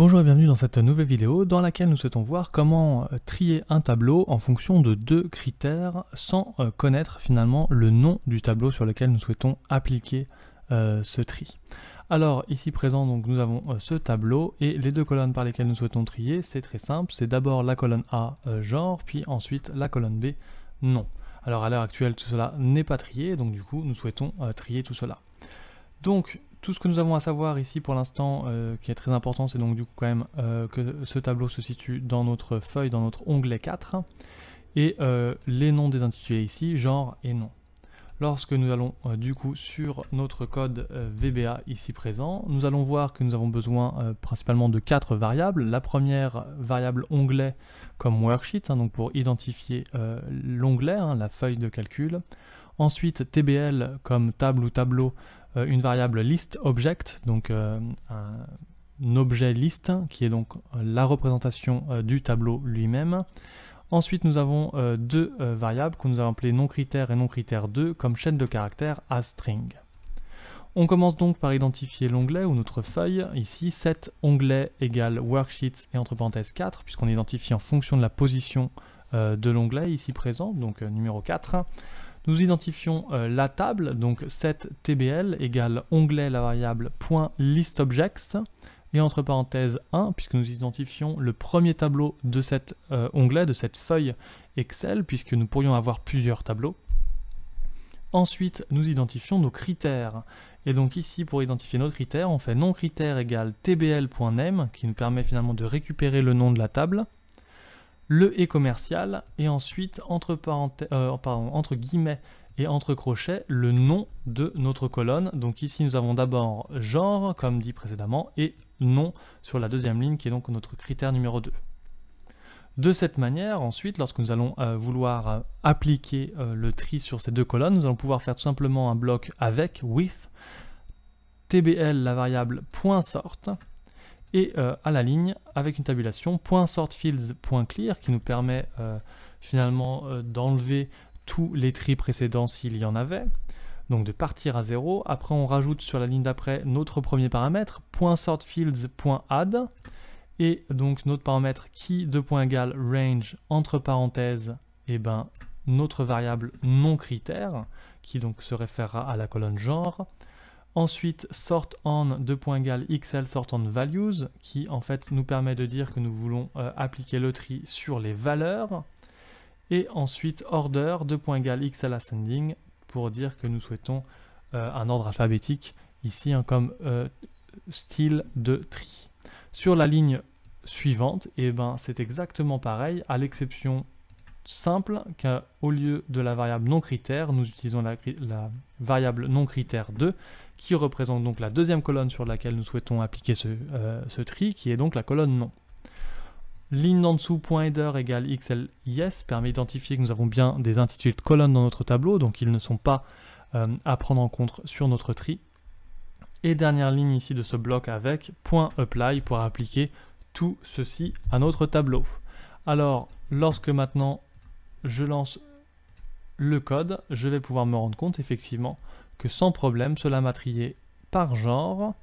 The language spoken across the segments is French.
Bonjour et bienvenue dans cette nouvelle vidéo dans laquelle nous souhaitons voir comment euh, trier un tableau en fonction de deux critères sans euh, connaître finalement le nom du tableau sur lequel nous souhaitons appliquer euh, ce tri. Alors ici présent donc nous avons ce tableau et les deux colonnes par lesquelles nous souhaitons trier c'est très simple, c'est d'abord la colonne A genre puis ensuite la colonne B nom. Alors à l'heure actuelle tout cela n'est pas trié donc du coup nous souhaitons trier tout cela. Donc tout ce que nous avons à savoir ici pour l'instant, euh, qui est très important, c'est donc du coup quand même euh, que ce tableau se situe dans notre feuille, dans notre onglet 4, et euh, les noms des intitulés ici, genre et nom. Lorsque nous allons du coup sur notre code VBA ici présent, nous allons voir que nous avons besoin principalement de quatre variables. La première variable onglet comme worksheet, hein, donc pour identifier l'onglet, hein, la feuille de calcul. Ensuite, TBL comme table ou tableau, euh, une variable list object, donc euh, un objet list hein, qui est donc euh, la représentation du tableau lui-même. Ensuite, nous avons deux variables que nous avons appelées non critère et non critère 2 comme chaîne de caractères à string. On commence donc par identifier l'onglet ou notre feuille, ici, set onglet égale worksheets et entre parenthèses 4, puisqu'on identifie en fonction de la position de l'onglet ici présent, donc numéro 4. Nous identifions euh, la table, donc set tbl égale onglet la variable .listObjects et entre parenthèses 1 puisque nous identifions le premier tableau de cet euh, onglet, de cette feuille Excel puisque nous pourrions avoir plusieurs tableaux. Ensuite, nous identifions nos critères. Et donc ici, pour identifier nos critères, on fait non critère égale tbl.name qui nous permet finalement de récupérer le nom de la table le et commercial, et ensuite euh, entre, guillemets et entre crochets le nom de notre colonne. Donc ici nous avons d'abord genre, comme dit précédemment, et nom sur la deuxième ligne qui est donc notre critère numéro 2. De cette manière, ensuite, lorsque nous allons euh, vouloir euh, appliquer le tri sur ces deux colonnes, nous allons pouvoir faire tout simplement un bloc avec, with, tbl, la variable point .sort, et euh, à la ligne avec une tabulation .sortfields.clear qui nous permet euh, finalement euh, d'enlever tous les tris précédents s'il y en avait, donc de partir à zéro. Après on rajoute sur la ligne d'après notre premier paramètre .sortfields.add et donc notre paramètre qui de range entre parenthèses et eh ben notre variable non critère qui donc se référera à la colonne genre Ensuite, sort on point points xl sort on values qui en fait nous permet de dire que nous voulons euh, appliquer le tri sur les valeurs. Et ensuite order point points xl ascending pour dire que nous souhaitons euh, un ordre alphabétique ici hein, comme euh, style de tri. Sur la ligne suivante, et eh ben, c'est exactement pareil à l'exception simple qu'au lieu de la variable non critère, nous utilisons la, variable non critère 2 qui représente donc la deuxième colonne sur laquelle nous souhaitons appliquer ce, euh, tri qui est donc la colonne non. Ligne d'en dessous, header égale XL yes permet d'identifier que nous avons bien des intitulés de colonnes dans notre tableau, donc ils ne sont pas euh, à prendre en compte sur notre tri. Et dernière ligne ici de ce bloc avec point apply pour appliquer tout ceci à notre tableau. Alors, lorsque maintenant je lance le code, je vais pouvoir me rendre compte effectivement que sans problème, cela m'a trié par genre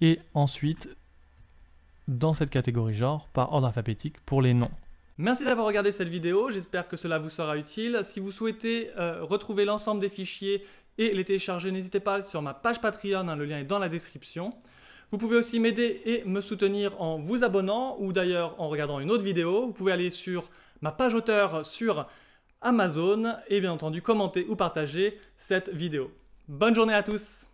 et ensuite dans cette catégorie genre par ordre alphabétique pour les noms. Merci d'avoir regardé cette vidéo, j'espère que cela vous sera utile. Si vous souhaitez euh, retrouver l'ensemble des fichiers et les télécharger, n'hésitez pas sur ma page Patreon, hein, le lien est dans la description. Vous pouvez aussi m'aider et me soutenir en vous abonnant ou d'ailleurs en regardant une autre vidéo. Vous pouvez aller sur ma page auteur sur Amazon et bien entendu commenter ou partager cette vidéo. Bonne journée à tous